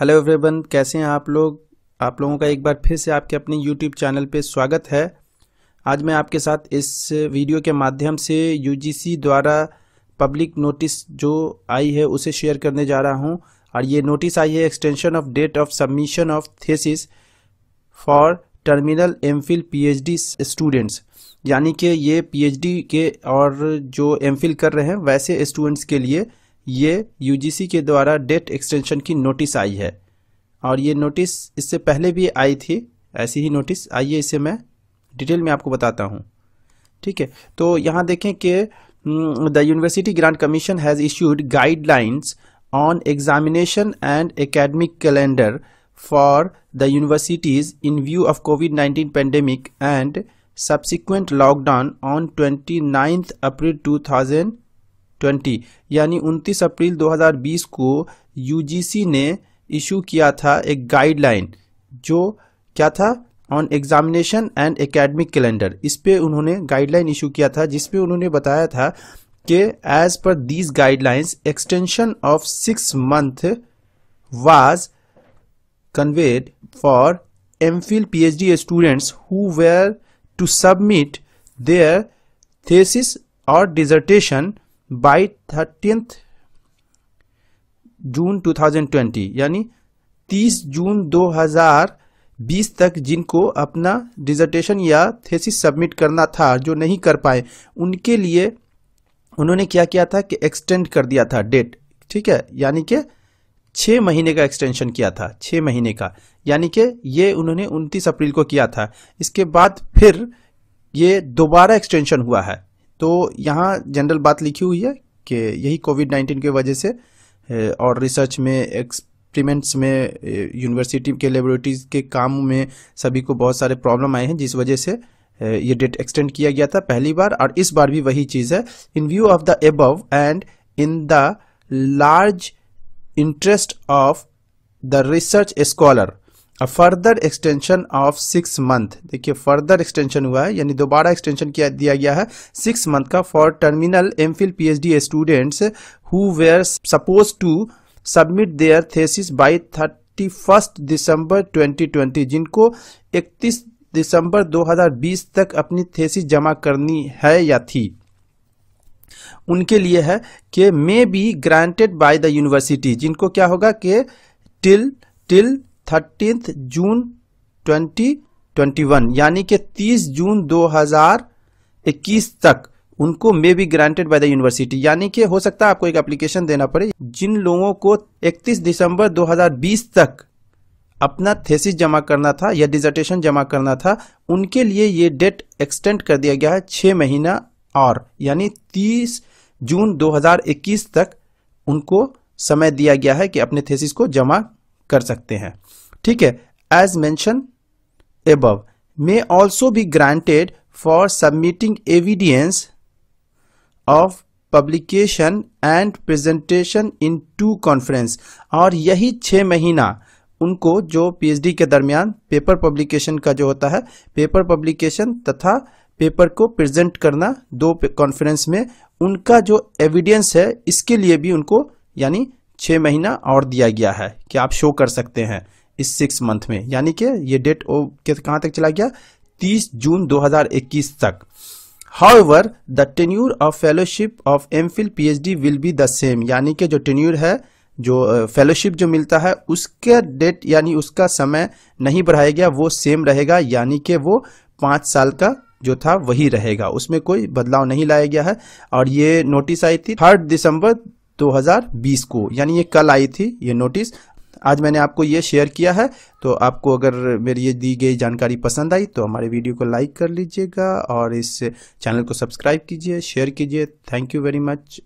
hello everyone कैसे हैं आप लोग आप लोगों का एक बार फिर से आपके अपने यूट्यूब चैनल पे स्वागत है आज मैं आपके साथ इस वीडियो के माध्यम से यूजीसी द्वारा पब्लिक नोटिस जो आई है उसे शेयर करने जा रहा हूं और ये नोटिस आई है extension of date of submission of thesis for terminal M Phil P students यानी कि ये पी के और जो एम कर रहे हैं वैसे स्टूडेंट्स के लिए ये यूजीसी के द्वारा डेट एक्सटेंशन की नोटिस आई है और ये नोटिस इससे पहले भी आई थी ऐसी ही नोटिस आई है इसे मैं डिटेल में आपको बताता हूँ ठीक है तो यहाँ देखें कि the University Grant Commission has issued guidelines on examination and academic calendar for the universities in view of COVID nineteen pandemic and subsequent lockdown on 29 April two twenty यानी उनतीस अप्रैल 2020 को यूजीसी ने इशू किया था एक गाइडलाइन जो क्या था on examination and academic calendar इस पर उन्होंने गाइडलाइन इशू किया था जिसपे उन्होंने बताया था कि as per these guidelines extension of six month was conveyed for M Phil P H D students who were to submit their thesis और डिजर्टेशन बाई थर्टीन जून 2020 यानी 30 जून 2020 तक जिनको अपना डिजर्टेशन या थेसिस सबमिट करना था जो नहीं कर पाए उनके लिए उन्होंने क्या किया था कि एक्सटेंड कर दिया था डेट ठीक है यानी कि छः महीने का एक्सटेंशन किया था छः महीने का यानी कि ये उन्होंने उनतीस अप्रैल को किया था इसके बाद फिर ये दोबारा एक्सटेंशन हुआ है तो यहाँ जनरल बात लिखी हुई है कि यही कोविड नाइन्टीन की वजह से और रिसर्च में एक्सपेरिमेंट्स में यूनिवर्सिटी के लेबोरेटरीज के काम में सभी को बहुत सारे प्रॉब्लम आए हैं जिस वजह से ये डेट एक्सटेंड किया गया था पहली बार और इस बार भी वही चीज़ है in view of the above and in the large interest of the research scholar a further extension of six month देखिए फर्दर एक्सटेंशन हुआ है यानी दोबारा एक्सटेंशन किया दिया गया है सिक्स मंथ का for terminal M Phil P H D students who were suppose to submit their thesis by thirty first December twenty twenty जिनको इकतीस दिसंबर 2020 तक अपनी थेसिस जमा करनी है या थी उनके लिए है कि may be granted by the university जिनको क्या होगा कि टिल टिल थर्टींथ जून 2021 यानी कि 30 जून 2021 तक उनको may be granted by the university यानी कि हो सकता है आपको एक एप्लीकेशन देना पड़े जिन लोगों को 31 दिसंबर 2020 तक अपना थेसिस जमा करना था या डिजर्टेशन जमा करना था उनके लिए ये डेट एक्सटेंड कर दिया गया है छः महीना और यानी 30 जून 2021 तक उनको समय दिया गया है कि अपने थेसिस को जमा कर सकते हैं ठीक है as mention above may also be granted for submitting evidence of publication and presentation into conference और यही छः महीना उनको जो पीएचडी के दरमियान पेपर पब्लिकेशन का जो होता है पेपर पब्लिकेशन तथा पेपर को प्रेजेंट करना दो कॉन्फ्रेंस में उनका जो एविडेंस है इसके लिए भी उनको यानी छः महीना और दिया गया है कि आप शो कर सकते हैं इस सिक्स मंथ में यानी कि ये डेट ओ कहाँ तक चला गया तीस जून 2021 तक however the tenure of fellowship of M Phil P H D will be the same यानी कि जो टेन्यूर है जो फेलोशिप जो मिलता है उसका डेट यानी उसका समय नहीं बढ़ाया गया वो सेम रहेगा यानी कि वो पाँच साल का जो था वही रहेगा उसमें कोई बदलाव नहीं लाया गया है और ये नोटिस आई थी थर्ड दिसंबर 2020 को यानी ये कल आई थी ये नोटिस आज मैंने आपको ये शेयर किया है तो आपको अगर मेरी ये दी गई जानकारी पसंद आई तो हमारे वीडियो को लाइक कर लीजिएगा और इस चैनल को सब्सक्राइब कीजिए शेयर कीजिए थैंक यू वेरी मच